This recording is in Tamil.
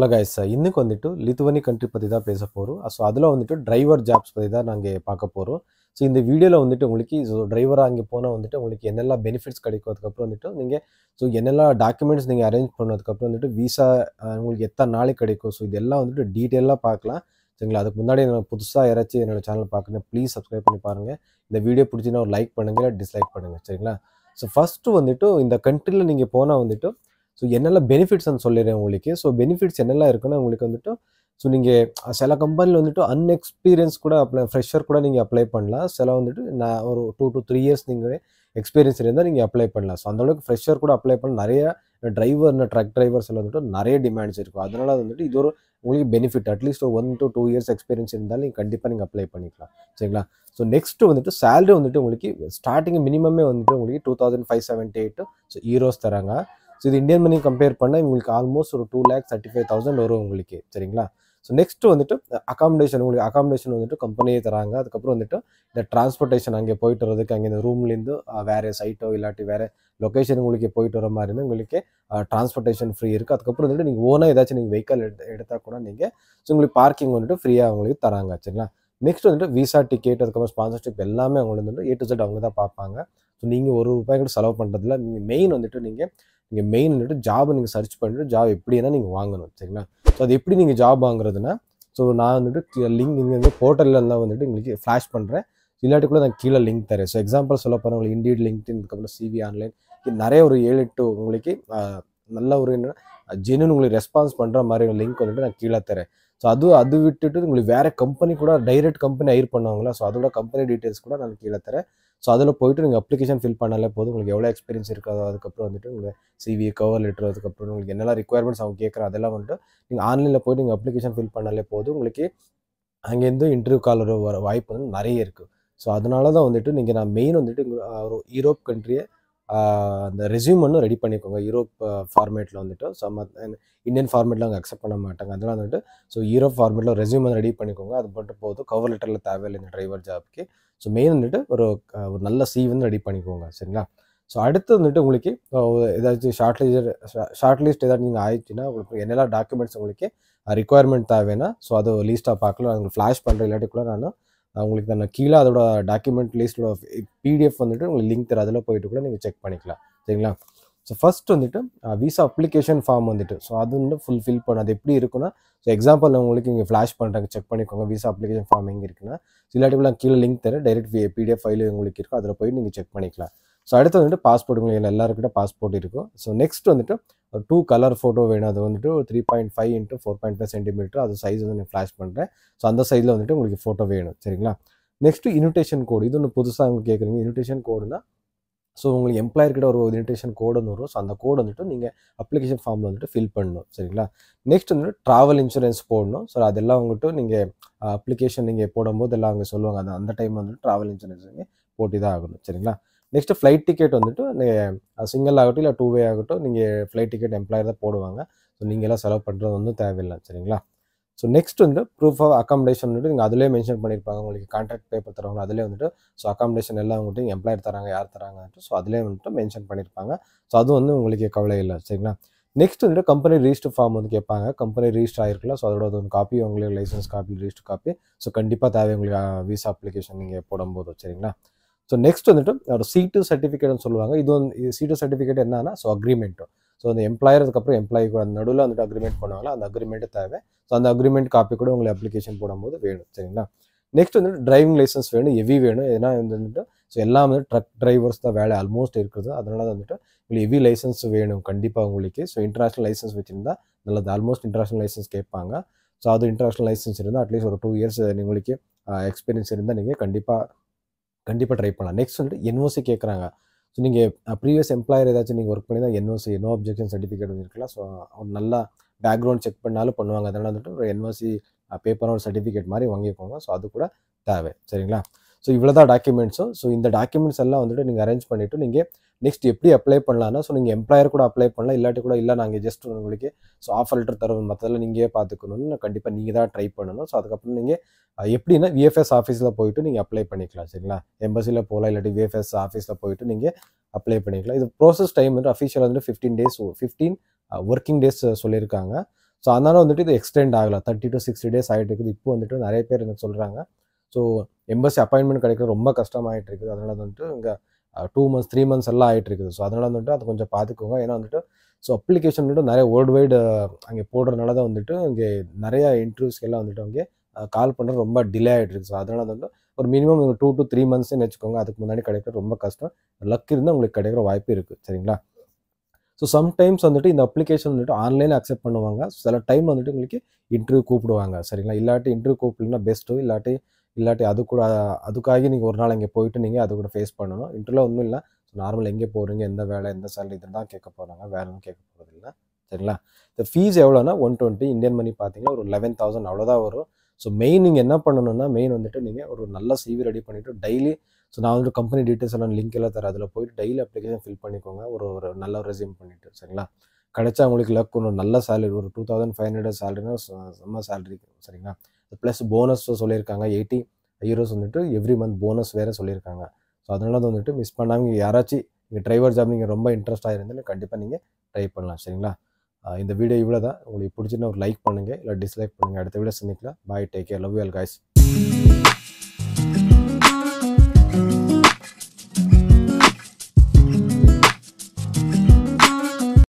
ಹಲೋ ಗಾಯ್ಸ್ இன்னைக்கு வந்துட்டு லித்துவனி கண்ட்ரி பற்றி தான் பேச போகிறோம் ஸோ அதில் வந்துட்டு டிரைவர் ஜாப்ஸ் பற்றி தான் நாங்கள் பார்க்க போகிறோம் ஸோ இந்த வீடியோவில் வந்துட்டு உங்களுக்கு ஸோ டிரைவராக அங்கே போனால் வந்துட்டு உங்களுக்கு என்னெல்லாம் பெனிஃபிட்ஸ் கிடைக்கும் அதுக்கப்புறம் வந்துட்டு நீங்கள் ஸோ என்னெல்லாம் டாக்குமெண்ட்ஸ் நீங்கள் அரேஞ்ச் பண்ணதுக்கப்புறம் வந்துட்டு விசா உங்களுக்கு எத்தனை நாளைக்கு கிடைக்கும் ஸோ இதெல்லாம் வந்துட்டு டீட்டெயிலாக பார்க்கலாம் சரிங்களா அதுக்கு முன்னாடி நான் புதுசாக யாராச்சும் என்னோடய சேனல் பார்க்குறேன் ப்ளீஸ் சப்ஸ்கிரைப் பண்ணி பாருங்கள் இந்த வீடியோ பிடிச்சினா ஒரு லைக் பண்ணுங்கள் டிஸ்லைக் பண்ணுங்கள் சரிங்களா ஸோ ஃபஸ்ட்டு வந்துட்டு இந்த கண்ட்ரியில் நீங்கள் போனால் வந்துட்டு ஸோ என்னெல்லாம் பெனிஃபிட்ஸ் அந்த சொல்லிடுறேன் உங்களுக்கு ஸோ பெனிஃபிட்ஸ் என்னெல்லாம் இருக்குன்னு உங்களுக்கு வந்துட்டு ஸோ நீங்கள் சில கம்பெனியில் வந்துட்டு அன்எக்ஸ்பீரியன்ஸ் கூட அப்ளை ஃப்ரெஷர் கூட நீங்கள் அப்ளை பண்ணலாம் சில வந்துட்டு நான் ஒரு டூ டு த்ரீ இயர்ஸ் நீங்கள் எக்ஸ்பீரியன்ஸ் இருந்தால் நீங்கள் அப்ளை பண்ணலாம் ஸோ அந்தளவுக்கு ஃப்ரெஷர் கூட அப்ளை பண்ண நிறைய டிரைவர் ட்ரக் டிரைவர்ஸ் வந்துட்டு நிறைய டிமாண்ட்ஸ் இருக்கும் அதனால் வந்துட்டு இது ஒரு உங்களுக்கு பெனிஃபிட் அட்லீஸ்ட் ஒரு one to two years experience இருந்தாலும் நீங்கள் கண்டிப்பாக நீங்கள் அப்ளை பண்ணிக்கலாம் சரிங்களா ஸோ நெக்ஸ்ட் வந்துட்டு சேலரி வந்துட்டு உங்களுக்கு ஸ்டார்டிங் மினிமமே வந்துட்டு உங்களுக்கு two thousand five seventy eight so euros தராங்க ஸோ இது இந்தியன் மணி கம்பேர் பண்ணால் உங்களுக்கு ஆல்மோஸ்ட் ஒரு two lakh thirty five thousand வரும் உங்களுக்கு சரிங்களா ஸோ நெக்ஸ்ட் வந்துட்டு அகாமடேஷன் உங்களுக்கு அகாமடேஷன் வந்துட்டு கம்பெனியே தராங்க அதுக்கப்புறம் வந்துட்டு இந்த டிரான்ஸ்போர்ட்டேஷன் அங்கே போயிட்டு வரதுக்கு அங்கே இந்த ரூம்லேருந்து வேறு சைட்டோ இல்லாட்டி வேறு லொக்கேஷன் உங்களுக்கு போயிட்டு வர மாதிரி இருந்தால் உங்களுக்கு டிரான்ஸ்போர்ட்டேஷன் ஃப்ரீ இருக்குது அதுக்கப்புறம் வந்துட்டு நீங்கள் ஓனாக ஏதாச்சும் நீங்கள் வெஹிக்கல் எடுத்து எடுத்தால் கூட நீங்கள் ஸோ உங்களுக்கு பார்க்கிங் வந்துட்டு ஃப்ரீயாக உங்களுக்கு தராங்க சரிங்களா நெக்ஸ்ட் வந்துட்டு விசா டிக்கெட் அதுக்கப்புறம் ஸ்பான்சர்ஷிப் எல்லாமே அவங்க வந்துட்டு ஏ டு செட் அவங்க தான் பார்ப்பாங்க ஸோ நீங்கள் ஒரு ரூபாய் கூட செலவு பண்ணுறதுல நீங்கள் மெயின் வந்துட்டு நீங்கள் நீங்கள் மெயின் வந்துட்டு ஜாபை நீங்கள் சர்ச் பண்ணிட்டு ஜாப் எப்படின்னா நீங்கள் வாங்கணும் சரிங்களா ஸோ அது எப்படி நீங்கள் ஜாப் வாங்குறதுன்னா ஸோ நான் வந்துட்டு லிங்க் இங்கே வந்து தான் வந்துட்டு உங்களுக்கு ஃப்ளாஷ் பண்ணுறேன் இல்லாட்டி கூட நான் கீழே லிங்க் தரேன் ஸோ எக்ஸாம்பிள் சொல்ல போகிறேன் உங்களுக்கு இண்டீட் லிங்க் இதுக்கப்புறம் சிவி ஆன்லைன் இது நிறைய ஒரு ஏழு எட்டு உங்களுக்கு நல்ல ஒரு என்ன ஜெனுன்னு உங்களுக்கு ரெஸ்பான்ஸ் பண்ணுற மாதிரி லிங்க் வந்துட்டு நான் கீழே தரேன் ஸோ அது அது விட்டுட்டு உங்களுக்கு வேறு கம்பெனி கூட டைரக்ட் கம்பெனி ஹயர் பண்ணுவாங்களா ஸோ அதோட கம்பெனி டீட்டெயில்ஸ் கூட நான் கீழே தரேன் ஸோ அதில் போயிட்டு நீங்கள் அப்ளிகேஷன் ஃபில் பண்ணாலே போதும் உங்களுக்கு எவ்வளோ எக்ஸ்பீரியன்ஸ் இருக்காதோ அதுக்கப்புறம் வந்துட்டு உங்களுக்கு சிவி கவர் லெட்டர் அதுக்கப்புறம் உங்களுக்கு என்னெல்லாம் ரிக்குயர்மெண்ட்ஸ் அவங்க கேட்குற அதெல்லாம் வந்துட்டு நீங்கள் ஆன்லைனில் போயிட்டு நீங்கள் அப்ளிகேஷன் ஃபில் பண்ணாலே போதும் உங்களுக்கு அங்கேருந்து இன்டர்வியூ கால் வர வாய்ப்பு வந்து நிறைய இருக்குது ஸோ அதனால தான் வந்துட்டு நீங்கள் நான் மெயின் வந்துட்டு ஒரு யூரோப் கண்ட்ரியை அந்த ரெசியூம் ஒன்றும் ரெடி பண்ணிக்கோங்க யூரோப் ஃபார்மேட்டில் வந்துட்டு ஸோ இந்தியன் ஃபார்மேட்டில் அவங்க அக்செப்ட் பண்ண மாட்டாங்க அதனால் வந்துட்டு ஸோ யூரோப் ஃபார்மேட்டில் ரெசியூம் வந்து ரெடி பண்ணிக்கோங்க அது மட்டும் போதும் கவர் லெட்டரில் தேவையில்லை இந்த டிரைவர் ஜாப்க்கு ஸோ மெயின் வந்துட்டு ஒரு ஒரு நல்ல சி வந்து ரெடி பண்ணிக்கோங்க சரிங்களா ஸோ அடுத்து வந்துட்டு உங்களுக்கு ஏதாச்சும் ஷார்ட் லிஸ்ட் ஷார்ட் லிஸ்ட் ஏதாச்சும் நீங்கள் ஆயிடுச்சுன்னா உங்களுக்கு என்னெல்லாம் டாக்குமெண்ட்ஸ் உங்களுக்கு ரிக்குவயர்மெண்ட் தேவைன்னா ஸோ அதை லிஸ்ட்டாக பார்க்கலாம் உங்களுக்கு ஃப்ளாஷ் பண்ணுற இல்லாட்டி கூட நான் உங்களுக்கு நான் கீழே அதோட டாக்குமெண்ட் லிஸ்டோட பிடிஎஃப் வந்துட்டு உங்களுக்கு லிங்க் தர அதில் போயிட்டு கூட நீங்கள் செக் பண்ணிக்கலாம் சரிங்களா ஸோ ஃபஸ்ட் வந்துட்டு விசா அப்ளிகேஷன் ஃபார்ம் வந்துட்டு ஸோ அது வந்து ஃபுல்ஃபில் பண்ண அது எப்படி இருக்குன்னா ஸோ எக்ஸாம்பிள் உங்களுக்கு இங்கே ஃப்ளாஷ் பண்ணுறாங்க செக் பண்ணிக்கோங்க விசா அப்ளிகேஷன் ஃபார்ம் எங்கே இருக்குன்னா சில நான் கீழே லிங்க் தரேன் டைரெக்ட் பிடிஎஃப் ஃபைல் உங்களுக்கு இருக்கும் அதில் போய் நீங்கள் செக் பண்ணிக்கலாம் ஸோ அடுத்து வந்துட்டு பாஸ்போர்ட் உங்களுக்கு எல்லாருக்கிட்ட பாஸ்போர்ட் இருக்கும் ஸோ நெக்ஸ்ட் வந்துட்டு ஒரு டூ கலர் ஃபோட்டோ வேணும் அது வந்துட்டு three point five into four point five centimetre அது சைஸ் வந்து நான் ஃப்ளாஷ் பண்ணுறேன் ஸோ அந்த சைஸில் வந்துட்டு உங்களுக்கு ஃபோட்டோ வேணும் சரிங்களா நெக்ஸ்ட்டு இன்விடேஷன் கோடு இது ஒன்று புதுசாக அவங்க கேட்குறீங்க இன்விடேஷன் கோடுனா ஸோ உங்களுக்கு எம்ப்ளாயர்கிட்ட ஒரு இன்விடேஷன் கோடு ஒன்று வரும் ஸோ அந்த கோடு வந்துட்டு நீங்கள் அப்ளிகேஷன் ஃபார்மில் வந்துட்டு ஃபில் பண்ணணும் சரிங்களா நெக்ஸ்ட் வந்துட்டு ட்ராவல் இன்சூரன்ஸ் போடணும் ஸோ அதெல்லாம் வந்துட்டு நீங்கள் அப்ளிகேஷன் நீங்கள் போடும்போது எல்லாம் அவங்க சொல்லுவாங்க அந்த அந்த டைம் வந்துட்டு ட்ராவல் இன்சூரன்ஸ் நீங்கள் போட்டி தான் ஆகணும் சரிங்களா நெக்ஸ்ட்டு ஃப்ளைட் டிக்கெட் வந்துட்டு சிங்கிள் ஆகட்டும் இல்லை டூ வே ஆகட்டும் நீங்கள் ஃப்ளைட் டிக்கெட் எம்ப்ளாயர் தான் போடுவாங்க ஸோ நீங்களாம் செலவு பண்ணுறது ஒன்றும் தேவையில்லை சரிங்களா ஸோ நெக்ஸ்ட் வந்து ப்ரூஃப் ஆஃப் அக்காமடேஷன் வந்துட்டு நீங்கள் அதிலே மென்ஷன் பண்ணியிருப்பாங்க உங்களுக்கு கான்ட்ராக்ட் பேப்பர் தருவாங்க அதிலே வந்துட்டு ஸோ அக்காமடேஷன் எல்லாம் வந்துட்டு எம்ப்ளாயர் தராங்க யார் தராங்க ஸோ அதிலே வந்துட்டு மென்ஷன் பண்ணியிருப்பாங்க ஸோ அதுவும் வந்து உங்களுக்கு கவலை இல்லை சரிங்களா நெக்ஸ்ட் வந்துட்டு கம்பெனி ரிஜிஸ்டர் ஃபார்ம் வந்து கேட்பாங்க கம்பெனி ரிஜிஸ்டர் ஆயிருக்குல்ல ஸோ அதோட ஒரு காப்பி உங்களுக்கு licence copy register copy so கண்டிப்பாக தேவை உங்களுக்கு விசா அப்ளிகேஷன் நீங்கள் போடும்போது சரிங்களா ஸோ நெக்ஸ்ட் வந்துட்டு ஒரு சீட்டு சர்டிஃபிகேட்னு சொல்லுவாங்க இது வந்து சீட்டு சர்டிஃபிகேட் என்னன்னா ஸோ அக்ரிமெண்ட்டும் ஸோ அந்த எம்ப்ளாயர் அதுக்கப்புறம் எம்ப்ளாயி கூட அந்த நடுவில் வந்துட்டு அக்ரிமெண்ட் பண்ணுவாங்க அந்த அக்ரிமெண்ட்டு தேவை ஸோ அந்த அக்ரிமெண்ட் காப்பி கூட உங்களுக்கு அப்ளிகேஷன் போடும்போது வேணும் சரிங்களா நெக்ஸ்ட் வந்துட்டு டிரைவிங் லைசன்ஸ் வேணும் ஹெவி வேணும் ஏன்னா வந்துட்டு ஸோ எல்லாம் வந்து ட்ரக் டிரைவர்ஸ் தான் வேலை ஆல்மோஸ்ட் இருக்குது அதனால வந்துட்டு உங்களுக்கு ஹெவி லைசன்ஸ் வேணும் கண்டிப்பாக உங்களுக்கு ஸோ இன்டர்நேஷ்னல் லைசன்ஸ் வச்சுருந்தா நல்லது ஆல்மோஸ்ட் இன்டர்நேஷ்னல் லைசன்ஸ் கேட்பாங்க ஸோ அது இன்டர்நேஷ்னல் லைசன்ஸ் இருந்தால் அட்லீஸ்ட் ஒரு டூ இயர்ஸ் உங்களுக்கு எக்ஸ்பீரியன்ஸ் இருந்தால் நீங்கள் கண்டிப்பாக கண்டிப்பாக ட்ரை பண்ணலாம் நெக்ஸ்ட் வந்துட்டு என்ஓசி கேட்குறாங்க ஸோ நீங்கள் ப்ரீவியஸ் எம்ப்ளாயர் ஏதாச்சும் நீங்கள் ஒர்க் பண்ணி தான் என்ஓசி நோ அப்ஜெக்ஷன் சர்டிஃபிகேட் வந்துருக்கலாம் ஸோ அவர் நல்லா பேக்ரவுண்ட் செக் பண்ணாலும் பண்ணுவாங்க அதனால் வந்துட்டு ஒரு என்ஓசி பேப்பராக ஒரு சர்டிஃபிகேட் மாதிரி வாங்கிக்கோங்க ஸோ அது கூட தேவை சரிங்களா ஸோ இவ்வளோ தான் டாக்குமெண்ட்ஸும் ஸோ இந்த டாக்குமெண்ட்ஸ் எல்லாம் வந்துட்டு நீங்கள் அரேஞ்ச் பண்ணிவிட்டு நீங்கள் நெக்ஸ்ட் எப்படி அப்ளை பண்ணலான்னா ஸோ நீங்கள் எம்ப்ளாயர் கூட அப்ளை பண்ணலாம் இல்லாட்டி கூட இல்லை நாங்கள் ஜஸ்ட் உங்களுக்கு ஸோ ஆஃபர் லெட்டர் தருவோம் மற்றதெல்லாம் நீங்கள் பார்த்துக்கணும்னு கண்டிப்பாக நீங்கள் தான் ட்ரை பண்ணணும் ஸோ அதுக்கப்புறம் நீங்கள் எப்படின்னா விஎஃப்எஸ் ஆஃபீஸில் போயிட்டு நீங்கள் அப்ளை பண்ணிக்கலாம் சரிங்களா எம்பசியில் போகலாம் இல்லாட்டி விஎஃப்எஸ் ஆஃபீஸில் போயிட்டு நீங்கள் அப்ளை பண்ணிக்கலாம் இது ப்ராசஸ் டைம் வந்து அஃபீஷியல் வந்துட்டு fifteen days fifteen working days சொல்லியிருக்காங்க ஸோ அதனால் வந்துட்டு இது எக்ஸ்டெண்ட் ஆகலாம் தேர்ட்டி டு சிக்ஸ்டி டேஸ் ஆகிட்டு இருக்குது இப்போ வந்துட்டு நிறைய பேர் எனக்கு சொல்கிறாங்க ஸோ எம்பசி அப்பாயின்மெண்ட் கிடைக்கிறது ரொம்ப கஷ்டமாயிட்டு இருக்குது அதனால் வந்துட்டு இங்கே டூ மந்த்ஸ் த்ரீ மந்த்ஸ் எல்லாம் ஆகிட்டு இருக்குது ஸோ அதனால் வந்துட்டு அதை கொஞ்சம் பார்த்துக்கோங்க ஏன்னா வந்துட்டு ஸோ அப்ளிகேஷன் வந்துட்டு நிறைய வேர்ல்டு வைடு அங்கே போடுறதுனால தான் வந்துட்டு இங்கே நிறைய எல்லாம் வந்துட்டு அங்கே கால் பண்ணுறது ரொம்ப டிலே ஆகிட்டு இருக்குது ஸோ அதனால் வந்துட்டு ஒரு minimum two to three months வச்சுக்கோங்க அதுக்கு முன்னாடி கிடைக்கிறது ரொம்ப கஷ்டம் லக் இருந்தால் உங்களுக்கு கிடைக்கிற வாய்ப்பு இருக்குது சரிங்களா ஸோ சம்டைம்ஸ் வந்துட்டு இந்த அப்ளிகேஷன் வந்துட்டு ஆன்லைனில் அக்செப்ட் பண்ணுவாங்க சில டைம் வந்துட்டு உங்களுக்கு இன்டர்வியூ கூப்பிடுவாங்க சரிங்களா இல்லாட்டி இன்டர்வியூ கூப்பிடலாம் பெஸ்ட்டு இல்லாட்டி இல்லாட்டி அது கூட அதுக்காக நீங்கள் ஒரு நாள் இங்கே போயிட்டு நீங்கள் அது கூட ஃபேஸ் பண்ணணும் இன்டர்வியூவில் ஒன்றும் இல்லை நார்மல் எங்கே போகிறீங்க எந்த வேலை எந்த சேலரி இதில் தான் கேட்க போகிறாங்க வேறு எதுவும் கேட்க போகிறது இல்லை சரிங்களா இந்த ஃபீஸ் எவ்வளோனா ஒன் டுவெண்ட்டி இந்தியன் மணி பார்த்தீங்கன்னா ஒரு லெவன் தௌசண்ட் அவ்வளோதான் வரும் ஸோ மெயின் நீங்கள் என்ன பண்ணணும்னா மெயின் வந்துட்டு நீங்கள் ஒரு நல்ல சிவி ரெடி பண்ணிவிட்டு டெய்லி ஸோ நான் வந்துட்டு கம்பெனி டீட்டெயில்ஸ் எல்லாம் லிங்க் எல்லாம் தரேன் அதில் போயிட்டு டெய்லி அப்ளிகேஷன் ஃபில் பண்ணிக்கோங்க ஒரு ஒரு நல்ல ரெசியூம் பண்ணிவிட்டு சரிங்களா கிடைச்சா உங்களுக்கு லக் ஒன்று நல்ல சேலரி ஒரு டூ தௌசண்ட் ஃபைவ் ஹண்ட்ரட் சேலரினா செம்ம சேலரி சரிங்களா ப்ளஸ் போனஸ் சொல்லியிருக்காங்க எயிட்டி யூரோஸ் வந்துட்டு எவ்ரி மந்த் போனஸ் வேறு சொல்லியிருக்காங்க ஸோ அதனால் வந்துட்டு மிஸ் பண்ணாமல் யாராச்சும் நீங்கள் டிரைவர் ஜாப் நீங்கள் ரொம்ப இன்ட்ரெஸ்ட்டாக இருந்தாலும் கண்டிப்பாக நீங்கள் ட்ரை பண்ணலாம் சரிங்களா இந்த வீடியோ இவ்வளோ தான் உங்களுக்கு பிடிச்சிருந்தா ஒரு லைக் பண்ணுங்கள் இல்லை டிஸ்லைக் பண்ணுங்கள் அடுத்த வீடியோ சந்திக்கலாம் bye take care love you all guys